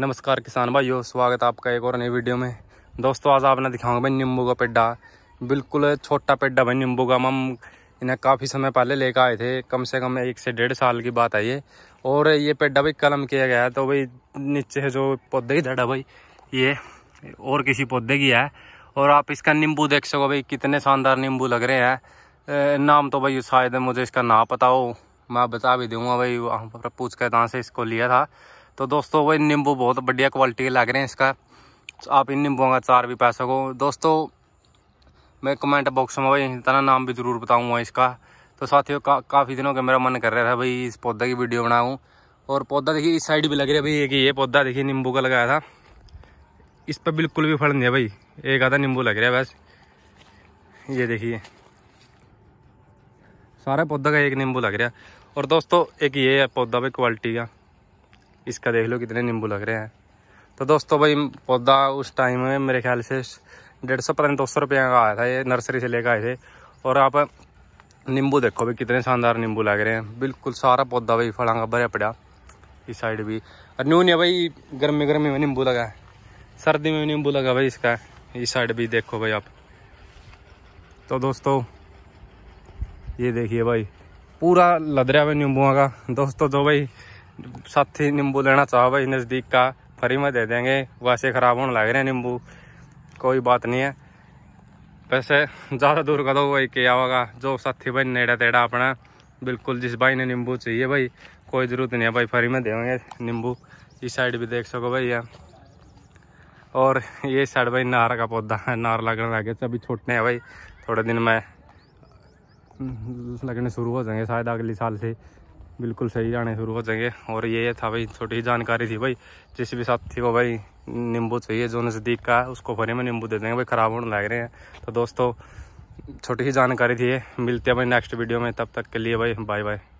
नमस्कार किसान भाइयों स्वागत आपका एक और नई वीडियो में दोस्तों आज आपने दिखाऊंगा भाई नींबू का पेड्डा बिल्कुल छोटा पेड्डा भाई नींबू का हम इन्हें काफ़ी समय पहले लेकर आए थे कम से कम एक से डेढ़ साल की बात है ये और ये पेड्डा भाई कलम किया गया है तो भाई नीचे जो पौधे की जड़ भाई ये और किसी पौधे की है और आप इसका नींबू देख सको भाई कितने शानदार नींबू लग रहे हैं नाम तो भाई शायद मुझे इसका ना पता हो मैं बता भी दूंगा भाई वहाँ पर पूछ कर कहाँ से इसको लिया था तो दोस्तों वो नींबू बहुत बढ़िया क्वालिटी के लग रहे हैं इसका आप इन नींबुओं का चार भी पा सको दोस्तों मैं कमेंट बॉक्स में भाई इतना नाम भी ज़रूर बताऊँगा इसका तो साथियों का, काफ़ी दिनों का मेरा मन कर रहा था भाई इस पौधे की वीडियो बनाऊँ और पौधा देखिए इस साइड भी लग रहा है भाई एक ये पौधा देखिए नींबू का लगाया था इस पर बिल्कुल भी फल नहीं है भाई एक आधा नींबू लग रहा है बस ये देखिए सारा पौधा का एक नींबू लग रहा है और दोस्तों एक ये है पौधा भाई क्वालिटी का इसका देख लो कितने नींबू लग रहे हैं तो दोस्तों भाई पौधा उस टाइम में मेरे ख्याल से डेढ़ सौ पता नहीं दो सौ रुपये का आया था ये नर्सरी से लेकर आए थे और आप नींबू देखो भाई कितने शानदार नींबू लग रहे हैं बिल्कुल सारा पौधा भाई फलों का भरया पड़ा इस साइड भी और न्यू नहीं भाई गर्मी गर्मी में नींबू लगा सर्दी में नींबू लगा भाई इसका इस साइड भी देखो भाई आप तो दोस्तों ये देखिए भाई पूरा लदरिया भाई नींबुआ का दोस्तों तो भाई साथी नींबू लेना चाहो भाई नज़दीक का फ्री में दे देंगे वैसे ख़राब होने लग रहे हैं नींबू कोई बात नहीं है वैसे ज़्यादा दूर का तो वही किया होगा जो साथी भाई नेड़ा तेड़ा अपना बिल्कुल जिस भाई ने नींबू चाहिए भाई कोई ज़रूरत नहीं है भाई फ्री में देंगे नींबू इस साइड भी देख सको भाई यार और ये साइड भाई नार का पौधा है नार लगने लगे तो अभी छोटे हैं भाई थोड़े दिन में हम्म, लगने शुरू हो जाएंगे शायद अगले साल से बिल्कुल सही जाने शुरू हो जाएंगे और ये था भाई छोटी जानकारी थी भाई जिस भी साथी को भाई नींबू चाहिए जो नज़दीक का है उसको भरे में नींबू दे देंगे भाई ख़राब होने लग रहे हैं तो दोस्तों छोटी सी जानकारी थी मिलते हैं भाई नेक्स्ट वीडियो में तब तक के लिए भाई बाय बाय